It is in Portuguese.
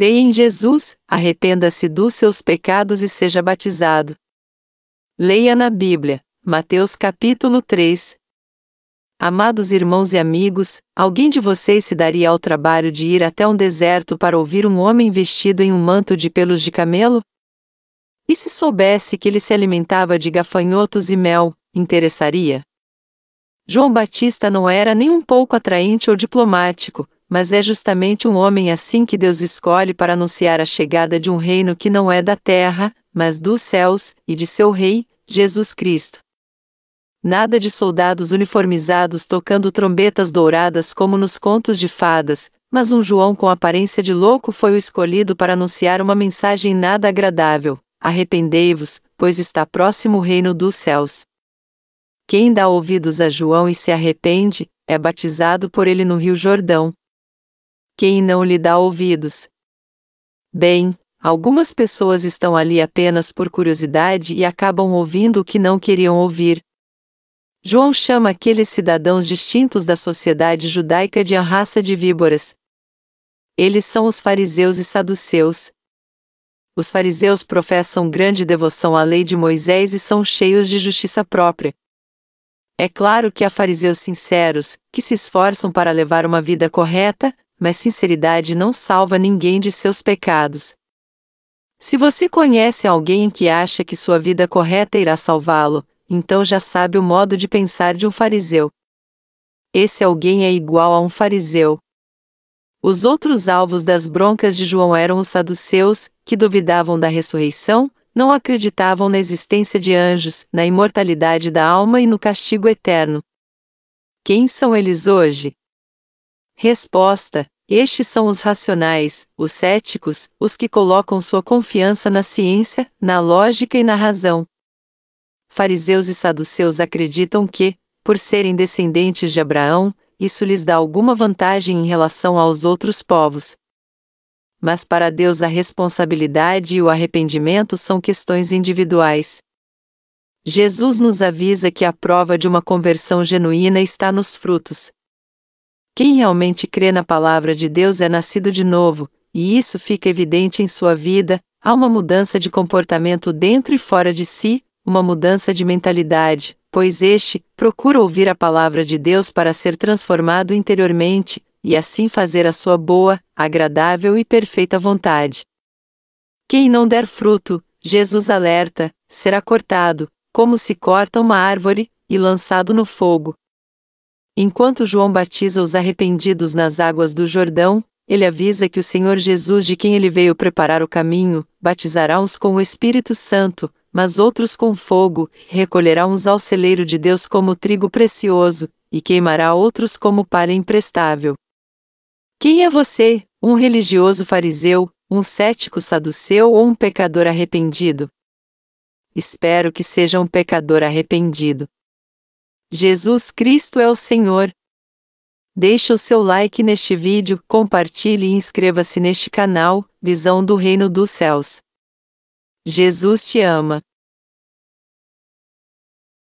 Creia em Jesus, arrependa-se dos seus pecados e seja batizado. Leia na Bíblia, Mateus capítulo 3. Amados irmãos e amigos, alguém de vocês se daria ao trabalho de ir até um deserto para ouvir um homem vestido em um manto de pelos de camelo? E se soubesse que ele se alimentava de gafanhotos e mel, interessaria? João Batista não era nem um pouco atraente ou diplomático, mas é justamente um homem assim que Deus escolhe para anunciar a chegada de um reino que não é da terra, mas dos céus, e de seu Rei, Jesus Cristo. Nada de soldados uniformizados tocando trombetas douradas como nos contos de fadas, mas um João com aparência de louco foi o escolhido para anunciar uma mensagem nada agradável: arrependei-vos, pois está próximo o reino dos céus. Quem dá ouvidos a João e se arrepende, é batizado por ele no Rio Jordão, quem não lhe dá ouvidos. Bem, algumas pessoas estão ali apenas por curiosidade e acabam ouvindo o que não queriam ouvir. João chama aqueles cidadãos distintos da sociedade judaica de a raça de víboras. Eles são os fariseus e saduceus. Os fariseus professam grande devoção à lei de Moisés e são cheios de justiça própria. É claro que há fariseus sinceros, que se esforçam para levar uma vida correta, mas sinceridade não salva ninguém de seus pecados. Se você conhece alguém que acha que sua vida correta irá salvá-lo, então já sabe o modo de pensar de um fariseu. Esse alguém é igual a um fariseu. Os outros alvos das broncas de João eram os saduceus, que duvidavam da ressurreição, não acreditavam na existência de anjos, na imortalidade da alma e no castigo eterno. Quem são eles hoje? Resposta: Estes são os racionais, os céticos, os que colocam sua confiança na ciência, na lógica e na razão. Fariseus e saduceus acreditam que, por serem descendentes de Abraão, isso lhes dá alguma vantagem em relação aos outros povos. Mas para Deus a responsabilidade e o arrependimento são questões individuais. Jesus nos avisa que a prova de uma conversão genuína está nos frutos, quem realmente crê na palavra de Deus é nascido de novo, e isso fica evidente em sua vida. Há uma mudança de comportamento dentro e fora de si, uma mudança de mentalidade, pois este procura ouvir a palavra de Deus para ser transformado interiormente, e assim fazer a sua boa, agradável e perfeita vontade. Quem não der fruto, Jesus alerta, será cortado, como se corta uma árvore, e lançado no fogo. Enquanto João batiza os arrependidos nas águas do Jordão, ele avisa que o Senhor Jesus, de quem ele veio preparar o caminho, batizará uns com o Espírito Santo, mas outros com fogo, recolherá uns ao celeiro de Deus como trigo precioso, e queimará outros como palha imprestável. Quem é você, um religioso fariseu, um cético saduceu ou um pecador arrependido? Espero que seja um pecador arrependido. Jesus Cristo é o Senhor. Deixe o seu like neste vídeo, compartilhe e inscreva-se neste canal, Visão do Reino dos Céus. Jesus te ama.